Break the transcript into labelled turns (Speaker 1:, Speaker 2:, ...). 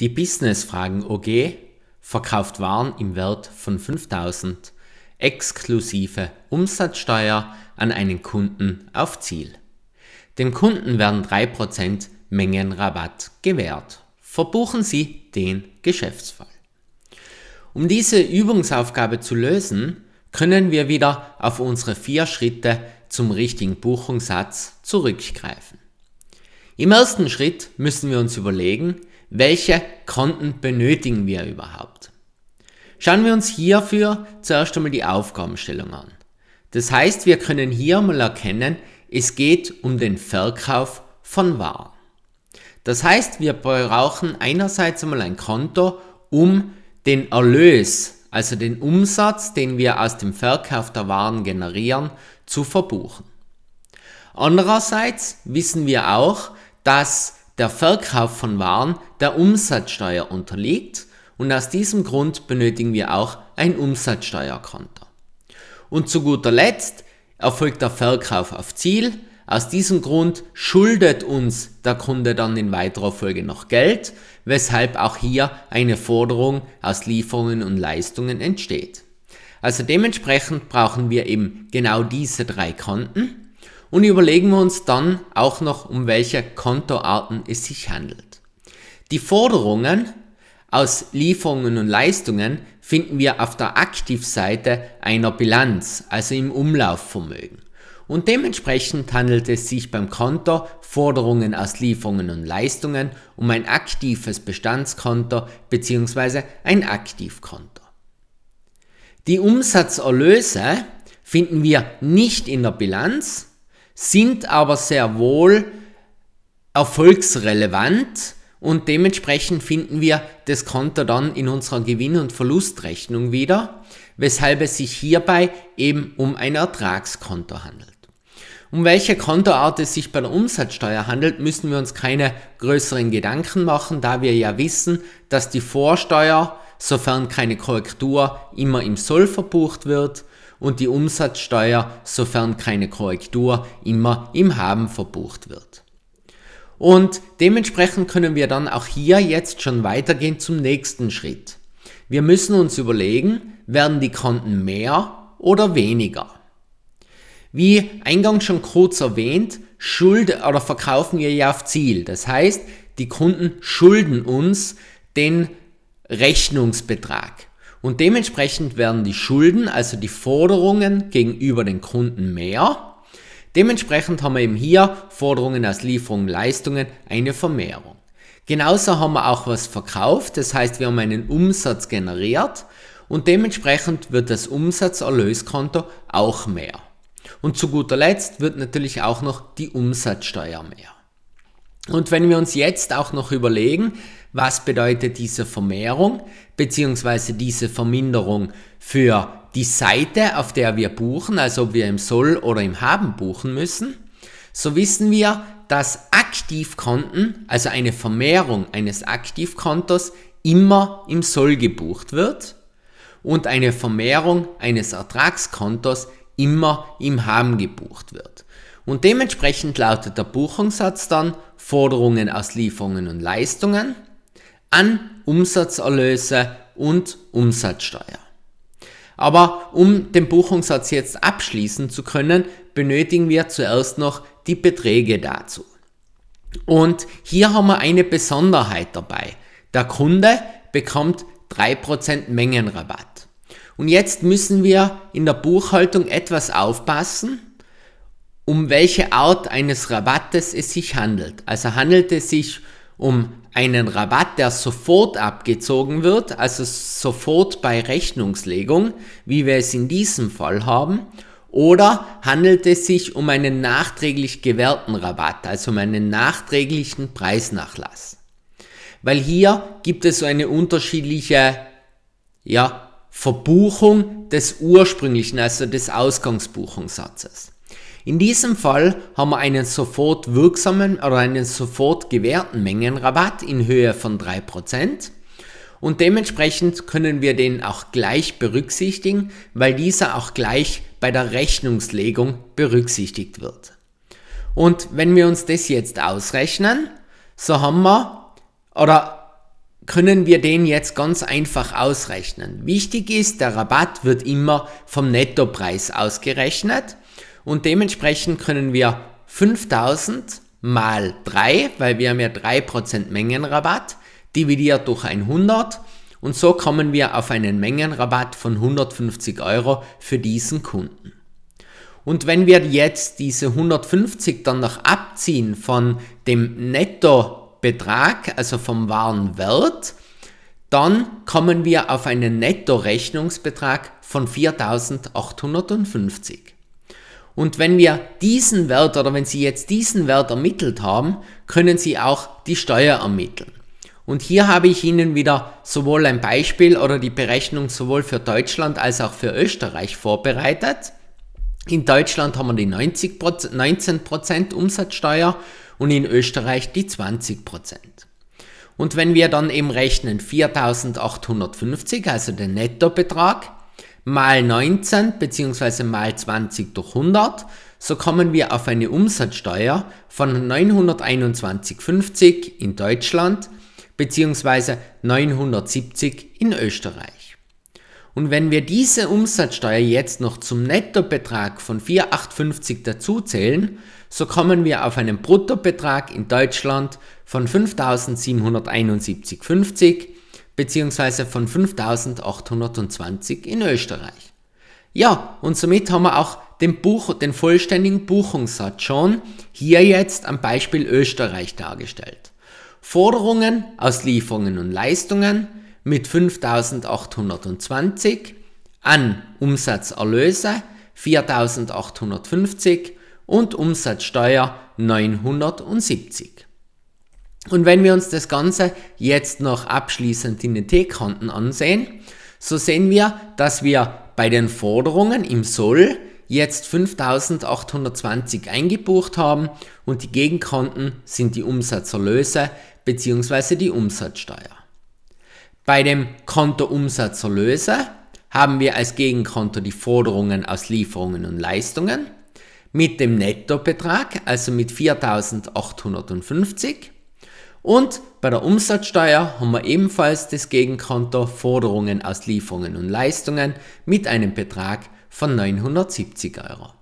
Speaker 1: Die Businessfragen OG verkauft Waren im Wert von 5000 exklusive Umsatzsteuer an einen Kunden auf Ziel. Dem Kunden werden 3% Mengenrabatt gewährt. Verbuchen Sie den Geschäftsfall. Um diese Übungsaufgabe zu lösen, können wir wieder auf unsere vier Schritte zum richtigen Buchungssatz zurückgreifen. Im ersten Schritt müssen wir uns überlegen, welche Konten benötigen wir überhaupt. Schauen wir uns hierfür zuerst einmal die Aufgabenstellung an. Das heißt, wir können hier mal erkennen, es geht um den Verkauf von Waren. Das heißt, wir brauchen einerseits einmal ein Konto, um den Erlös, also den Umsatz, den wir aus dem Verkauf der Waren generieren, zu verbuchen. Andererseits wissen wir auch, dass der Verkauf von Waren der Umsatzsteuer unterliegt und aus diesem Grund benötigen wir auch ein Umsatzsteuerkonto. Und zu guter Letzt erfolgt der Verkauf auf Ziel. Aus diesem Grund schuldet uns der Kunde dann in weiterer Folge noch Geld, weshalb auch hier eine Forderung aus Lieferungen und Leistungen entsteht. Also dementsprechend brauchen wir eben genau diese drei Konten und überlegen wir uns dann auch noch, um welche Kontoarten es sich handelt. Die Forderungen aus Lieferungen und Leistungen finden wir auf der Aktivseite einer Bilanz, also im Umlaufvermögen. Und dementsprechend handelt es sich beim Konto Forderungen aus Lieferungen und Leistungen um ein aktives Bestandskonto bzw. ein Aktivkonto. Die Umsatzerlöse finden wir nicht in der Bilanz, sind aber sehr wohl erfolgsrelevant und dementsprechend finden wir das Konto dann in unserer Gewinn- und Verlustrechnung wieder, weshalb es sich hierbei eben um ein Ertragskonto handelt. Um welche Kontoart es sich bei der Umsatzsteuer handelt, müssen wir uns keine größeren Gedanken machen, da wir ja wissen, dass die Vorsteuer, sofern keine Korrektur, immer im Soll verbucht wird und die Umsatzsteuer, sofern keine Korrektur, immer im Haben verbucht wird. Und dementsprechend können wir dann auch hier jetzt schon weitergehen zum nächsten Schritt. Wir müssen uns überlegen, werden die Konten mehr oder weniger? Wie eingangs schon kurz erwähnt, Schuld oder verkaufen wir ja auf Ziel. Das heißt, die Kunden schulden uns den Rechnungsbetrag. Und dementsprechend werden die Schulden, also die Forderungen gegenüber den Kunden mehr. Dementsprechend haben wir eben hier Forderungen aus Lieferungen, Leistungen, eine Vermehrung. Genauso haben wir auch was verkauft, das heißt wir haben einen Umsatz generiert und dementsprechend wird das Umsatzerlöskonto auch mehr. Und zu guter Letzt wird natürlich auch noch die Umsatzsteuer mehr. Und wenn wir uns jetzt auch noch überlegen, was bedeutet diese Vermehrung bzw. diese Verminderung für die Seite, auf der wir buchen, also ob wir im Soll oder im Haben buchen müssen, so wissen wir, dass Aktivkonten, also eine Vermehrung eines Aktivkontos, immer im Soll gebucht wird und eine Vermehrung eines Ertragskontos immer im Haben gebucht wird. Und dementsprechend lautet der Buchungssatz dann Forderungen aus Lieferungen und Leistungen an Umsatzerlöse und Umsatzsteuer. Aber um den Buchungssatz jetzt abschließen zu können, benötigen wir zuerst noch die Beträge dazu. Und hier haben wir eine Besonderheit dabei. Der Kunde bekommt 3% Mengenrabatt. Und jetzt müssen wir in der Buchhaltung etwas aufpassen, um welche Art eines Rabattes es sich handelt. Also handelt es sich um einen Rabatt, der sofort abgezogen wird, also sofort bei Rechnungslegung, wie wir es in diesem Fall haben, oder handelt es sich um einen nachträglich gewährten Rabatt, also um einen nachträglichen Preisnachlass. Weil hier gibt es so eine unterschiedliche ja, Verbuchung des ursprünglichen, also des Ausgangsbuchungssatzes. In diesem Fall haben wir einen sofort wirksamen oder einen sofort gewährten Mengenrabatt in Höhe von 3% und dementsprechend können wir den auch gleich berücksichtigen, weil dieser auch gleich bei der Rechnungslegung berücksichtigt wird. Und wenn wir uns das jetzt ausrechnen, so haben wir oder können wir den jetzt ganz einfach ausrechnen. Wichtig ist, der Rabatt wird immer vom Nettopreis ausgerechnet und dementsprechend können wir 5000 mal 3, weil wir haben ja 3% Mengenrabatt, dividiert durch 100 und so kommen wir auf einen Mengenrabatt von 150 Euro für diesen Kunden. Und wenn wir jetzt diese 150 dann noch abziehen von dem Nettobetrag, also vom Warenwert, dann kommen wir auf einen Nettorechnungsbetrag von 4850. Und wenn wir diesen Wert oder wenn Sie jetzt diesen Wert ermittelt haben, können Sie auch die Steuer ermitteln. Und hier habe ich Ihnen wieder sowohl ein Beispiel oder die Berechnung sowohl für Deutschland als auch für Österreich vorbereitet. In Deutschland haben wir die 90%, 19% Umsatzsteuer und in Österreich die 20%. Und wenn wir dann eben rechnen 4850, also den Nettobetrag, mal 19 bzw. mal 20 durch 100, so kommen wir auf eine Umsatzsteuer von 921,50 in Deutschland bzw. 970 in Österreich. Und wenn wir diese Umsatzsteuer jetzt noch zum Nettobetrag von 4,850 dazuzählen, so kommen wir auf einen Bruttobetrag in Deutschland von 5.771,50 beziehungsweise von 5820 in Österreich. Ja, und somit haben wir auch den, Buch, den vollständigen Buchungssatz schon hier jetzt am Beispiel Österreich dargestellt. Forderungen aus Lieferungen und Leistungen mit 5820 an Umsatzerlöse 4850 und Umsatzsteuer 970. Und wenn wir uns das Ganze jetzt noch abschließend in den T-Kanten ansehen, so sehen wir, dass wir bei den Forderungen im Soll jetzt 5820 eingebucht haben und die Gegenkanten sind die Umsatzerlöse bzw. die Umsatzsteuer. Bei dem Konto Umsatzerlöse haben wir als Gegenkonto die Forderungen aus Lieferungen und Leistungen mit dem Nettobetrag, also mit 4850 und bei der Umsatzsteuer haben wir ebenfalls das Gegenkonto Forderungen aus Lieferungen und Leistungen mit einem Betrag von 970 Euro.